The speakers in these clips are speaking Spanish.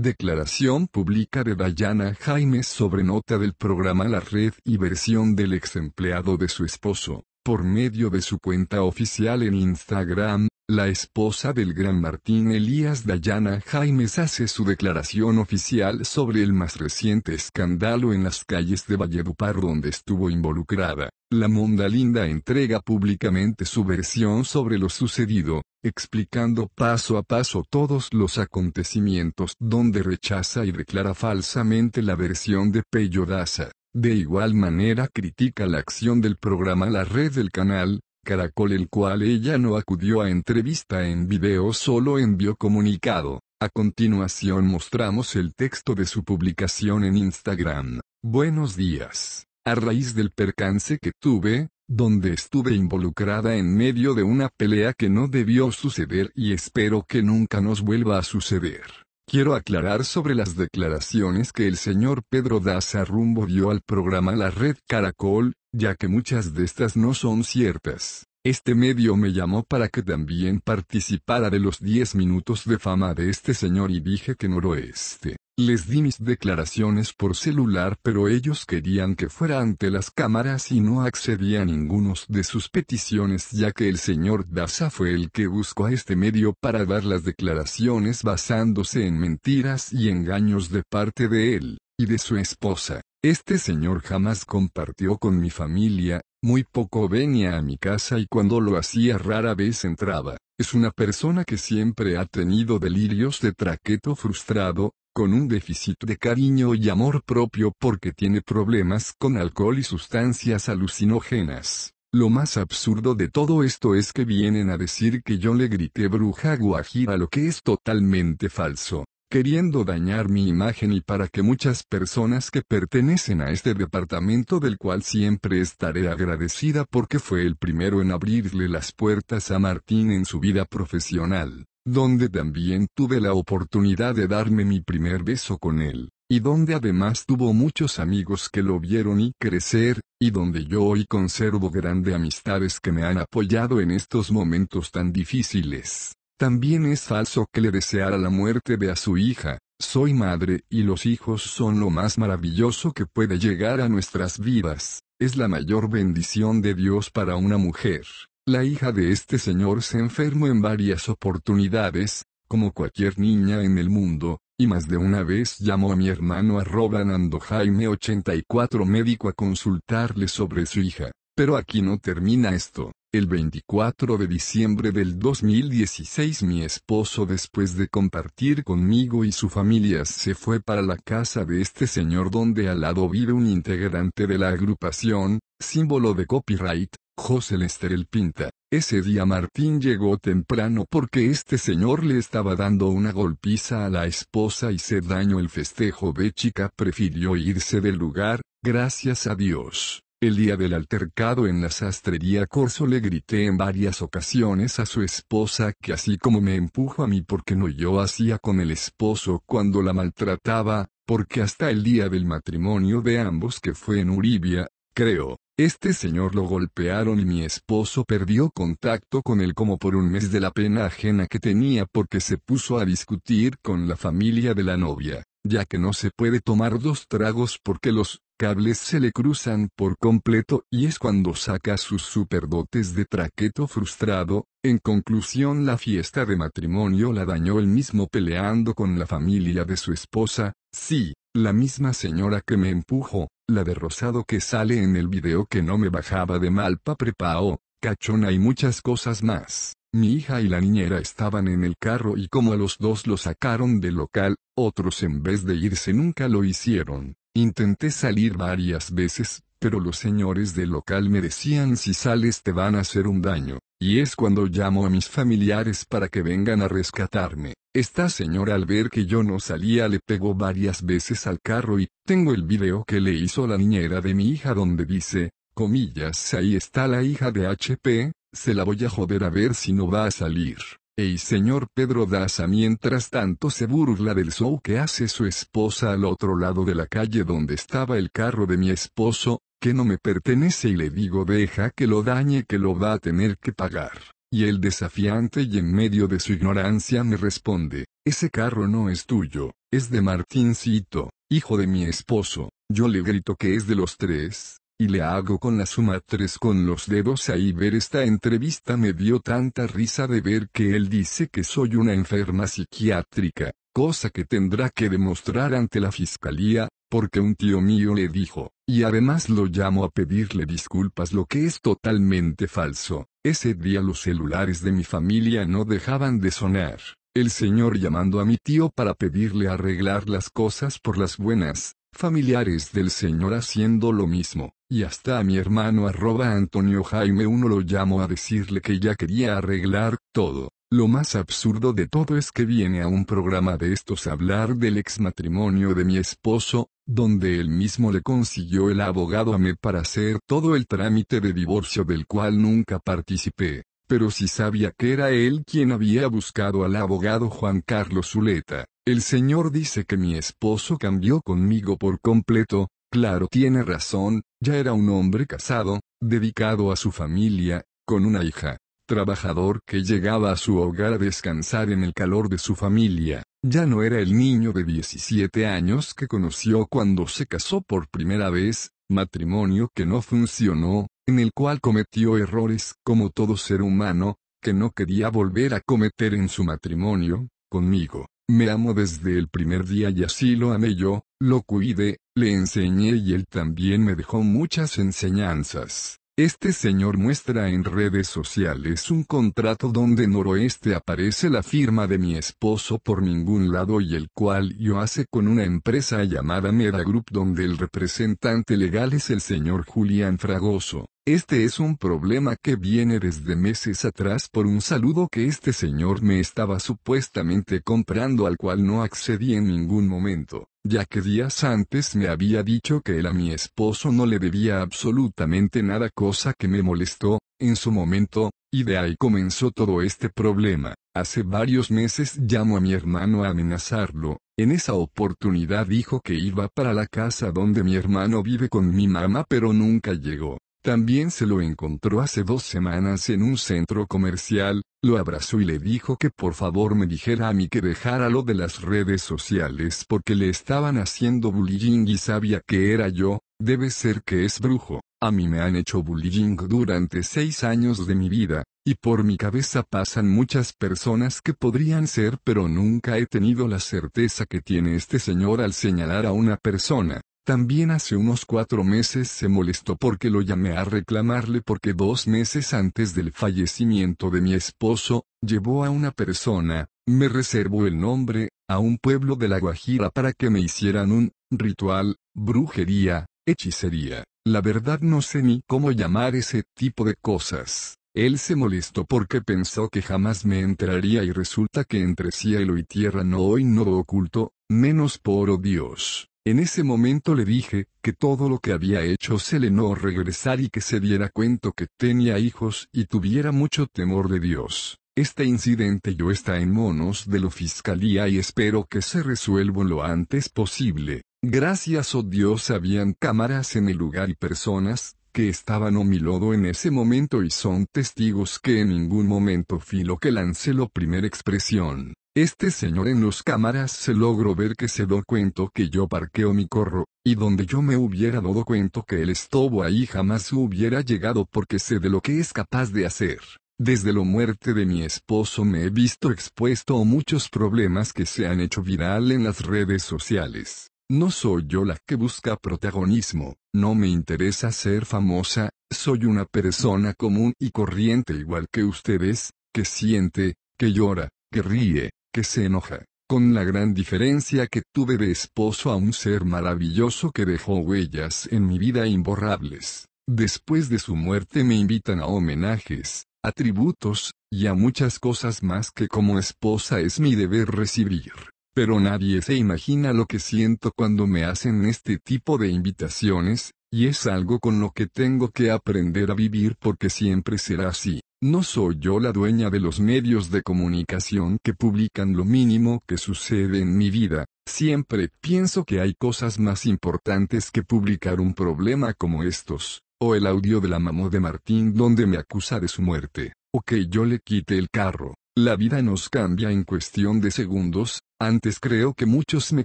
Declaración pública de Dayana Jaime sobre nota del programa La Red y versión del ex empleado de su esposo. Por medio de su cuenta oficial en Instagram, la esposa del gran Martín Elías Dayana Jaimes hace su declaración oficial sobre el más reciente escándalo en las calles de Valledupar donde estuvo involucrada. La Mondalinda entrega públicamente su versión sobre lo sucedido, explicando paso a paso todos los acontecimientos donde rechaza y declara falsamente la versión de Pello Daza. De igual manera critica la acción del programa La Red del Canal, Caracol el cual ella no acudió a entrevista en video solo envió comunicado. A continuación mostramos el texto de su publicación en Instagram. Buenos días. A raíz del percance que tuve, donde estuve involucrada en medio de una pelea que no debió suceder y espero que nunca nos vuelva a suceder. Quiero aclarar sobre las declaraciones que el señor Pedro Daza Rumbo dio al programa La Red Caracol, ya que muchas de estas no son ciertas. Este medio me llamó para que también participara de los 10 minutos de fama de este señor y dije que no lo este. Les di mis declaraciones por celular pero ellos querían que fuera ante las cámaras y no accedí a ninguno de sus peticiones ya que el señor Daza fue el que buscó a este medio para dar las declaraciones basándose en mentiras y engaños de parte de él, y de su esposa. Este señor jamás compartió con mi familia, muy poco venía a mi casa y cuando lo hacía rara vez entraba. Es una persona que siempre ha tenido delirios de traqueto frustrado, con un déficit de cariño y amor propio porque tiene problemas con alcohol y sustancias alucinógenas. Lo más absurdo de todo esto es que vienen a decir que yo le grité bruja guajira lo que es totalmente falso, queriendo dañar mi imagen y para que muchas personas que pertenecen a este departamento del cual siempre estaré agradecida porque fue el primero en abrirle las puertas a Martín en su vida profesional donde también tuve la oportunidad de darme mi primer beso con él, y donde además tuvo muchos amigos que lo vieron y crecer, y donde yo hoy conservo grandes amistades que me han apoyado en estos momentos tan difíciles. También es falso que le deseara la muerte de a su hija, soy madre y los hijos son lo más maravilloso que puede llegar a nuestras vidas, es la mayor bendición de Dios para una mujer. La hija de este señor se enfermó en varias oportunidades, como cualquier niña en el mundo, y más de una vez llamó a mi hermano arroba Nando Jaime 84 médico a consultarle sobre su hija. Pero aquí no termina esto. El 24 de diciembre del 2016 mi esposo después de compartir conmigo y su familia se fue para la casa de este señor donde al lado vive un integrante de la agrupación, símbolo de copyright, José Lester el Pinta. Ese día Martín llegó temprano porque este señor le estaba dando una golpiza a la esposa y se dañó el festejo. Béchica prefirió irse del lugar, gracias a Dios. El día del altercado en la sastrería Corso le grité en varias ocasiones a su esposa que así como me empujo a mí porque no yo hacía con el esposo cuando la maltrataba, porque hasta el día del matrimonio de ambos que fue en Uribia, creo, este señor lo golpearon y mi esposo perdió contacto con él como por un mes de la pena ajena que tenía porque se puso a discutir con la familia de la novia, ya que no se puede tomar dos tragos porque los cables se le cruzan por completo y es cuando saca sus superdotes de traqueto frustrado, en conclusión la fiesta de matrimonio la dañó él mismo peleando con la familia de su esposa, sí, la misma señora que me empujó, la de rosado que sale en el video que no me bajaba de malpa prepao, cachona y muchas cosas más. Mi hija y la niñera estaban en el carro y como a los dos lo sacaron del local, otros en vez de irse nunca lo hicieron. Intenté salir varias veces, pero los señores del local me decían si sales te van a hacer un daño. Y es cuando llamo a mis familiares para que vengan a rescatarme. Esta señora al ver que yo no salía le pegó varias veces al carro y tengo el video que le hizo la niñera de mi hija donde dice, comillas, ahí está la hija de HP, se la voy a joder a ver si no va a salir. y señor Pedro Daza mientras tanto se burla del show que hace su esposa al otro lado de la calle donde estaba el carro de mi esposo, que no me pertenece y le digo deja que lo dañe que lo va a tener que pagar. Y el desafiante y en medio de su ignorancia me responde, ese carro no es tuyo, es de Martincito, hijo de mi esposo. Yo le grito que es de los tres, y le hago con la suma tres con los dedos ahí ver esta entrevista me dio tanta risa de ver que él dice que soy una enferma psiquiátrica, cosa que tendrá que demostrar ante la fiscalía, porque un tío mío le dijo, y además lo llamo a pedirle disculpas lo que es totalmente falso, ese día los celulares de mi familia no dejaban de sonar. El señor llamando a mi tío para pedirle arreglar las cosas por las buenas, familiares del señor haciendo lo mismo, y hasta a mi hermano arroba Antonio Jaime uno lo llamo a decirle que ya quería arreglar todo, lo más absurdo de todo es que viene a un programa de estos a hablar del ex matrimonio de mi esposo, donde él mismo le consiguió el abogado a mí para hacer todo el trámite de divorcio del cual nunca participé, pero si sabía que era él quien había buscado al abogado Juan Carlos Zuleta. El señor dice que mi esposo cambió conmigo por completo, claro tiene razón, ya era un hombre casado, dedicado a su familia, con una hija trabajador que llegaba a su hogar a descansar en el calor de su familia, ya no era el niño de 17 años que conoció cuando se casó por primera vez, matrimonio que no funcionó, en el cual cometió errores como todo ser humano, que no quería volver a cometer en su matrimonio, conmigo. Me amo desde el primer día y así lo amé yo, lo cuidé, le enseñé y él también me dejó muchas enseñanzas. Este señor muestra en redes sociales un contrato donde noroeste aparece la firma de mi esposo por ningún lado y el cual yo hace con una empresa llamada Mera Group donde el representante legal es el señor Julián Fragoso. Este es un problema que viene desde meses atrás por un saludo que este señor me estaba supuestamente comprando al cual no accedí en ningún momento ya que días antes me había dicho que él a mi esposo no le debía absolutamente nada cosa que me molestó, en su momento, y de ahí comenzó todo este problema. Hace varios meses llamo a mi hermano a amenazarlo, en esa oportunidad dijo que iba para la casa donde mi hermano vive con mi mamá pero nunca llegó. También se lo encontró hace dos semanas en un centro comercial, lo abrazó y le dijo que por favor me dijera a mí que dejara lo de las redes sociales porque le estaban haciendo bullying y sabía que era yo, debe ser que es brujo, a mí me han hecho bullying durante seis años de mi vida, y por mi cabeza pasan muchas personas que podrían ser pero nunca he tenido la certeza que tiene este señor al señalar a una persona, también hace unos cuatro meses se molestó porque lo llamé a reclamarle porque dos meses antes del fallecimiento de mi esposo, llevó a una persona, me reservó el nombre, a un pueblo de La Guajira para que me hicieran un ritual, brujería, hechicería. La verdad no sé ni cómo llamar ese tipo de cosas. Él se molestó porque pensó que jamás me entraría y resulta que entre cielo y tierra no hoy no oculto, menos por oh Dios. En ese momento le dije, que todo lo que había hecho se le no regresar y que se diera cuenta que tenía hijos y tuviera mucho temor de Dios. Este incidente yo está en monos de la fiscalía y espero que se resuelva lo antes posible. Gracias o oh Dios habían cámaras en el lugar y personas, que estaban o mi lodo en ese momento y son testigos que en ningún momento fui lo que lancé la primera expresión. Este señor en los cámaras se logró ver que se dio cuenta que yo parqueo mi corro, y donde yo me hubiera dado cuenta que él estuvo ahí jamás hubiera llegado porque sé de lo que es capaz de hacer. Desde la muerte de mi esposo me he visto expuesto a muchos problemas que se han hecho viral en las redes sociales. No soy yo la que busca protagonismo, no me interesa ser famosa, soy una persona común y corriente igual que ustedes, que siente, que llora, que ríe, que se enoja, con la gran diferencia que tuve de esposo a un ser maravilloso que dejó huellas en mi vida imborrables. Después de su muerte me invitan a homenajes, a tributos, y a muchas cosas más que como esposa es mi deber recibir. Pero nadie se imagina lo que siento cuando me hacen este tipo de invitaciones, y es algo con lo que tengo que aprender a vivir porque siempre será así. No soy yo la dueña de los medios de comunicación que publican lo mínimo que sucede en mi vida, siempre pienso que hay cosas más importantes que publicar un problema como estos, o el audio de la mamá de Martín donde me acusa de su muerte, o que yo le quite el carro, la vida nos cambia en cuestión de segundos, antes creo que muchos me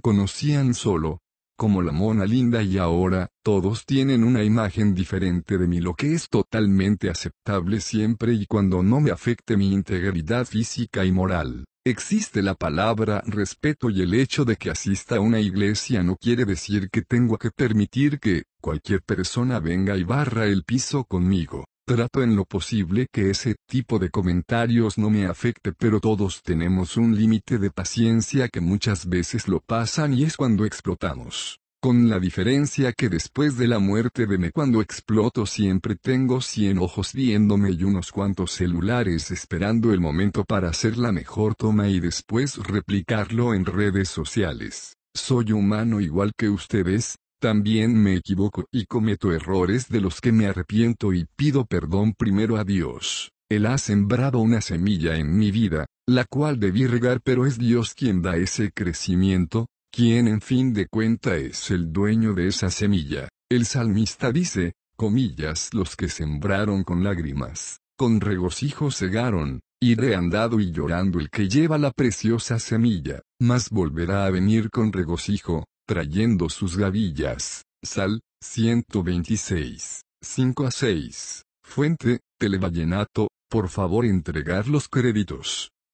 conocían solo, como la mona linda y ahora, todos tienen una imagen diferente de mí, lo que es totalmente aceptable siempre y cuando no me afecte mi integridad física y moral. Existe la palabra respeto y el hecho de que asista a una iglesia no quiere decir que tengo que permitir que cualquier persona venga y barra el piso conmigo. Trato en lo posible que ese tipo de comentarios no me afecte, pero todos tenemos un límite de paciencia que muchas veces lo pasan y es cuando explotamos. Con la diferencia que después de la muerte de me cuando exploto siempre tengo cien ojos viéndome y unos cuantos celulares esperando el momento para hacer la mejor toma y después replicarlo en redes sociales. Soy humano igual que ustedes, también me equivoco y cometo errores de los que me arrepiento y pido perdón primero a Dios. Él ha sembrado una semilla en mi vida, la cual debí regar pero es Dios quien da ese crecimiento, quien en fin de cuenta es el dueño de esa semilla. El salmista dice, comillas, los que sembraron con lágrimas, con regocijo cegaron, iré andado y llorando el que lleva la preciosa semilla, mas volverá a venir con regocijo, trayendo sus gavillas. Sal, 126, 5 a 6. Fuente, Televallenato, por favor entregar los créditos.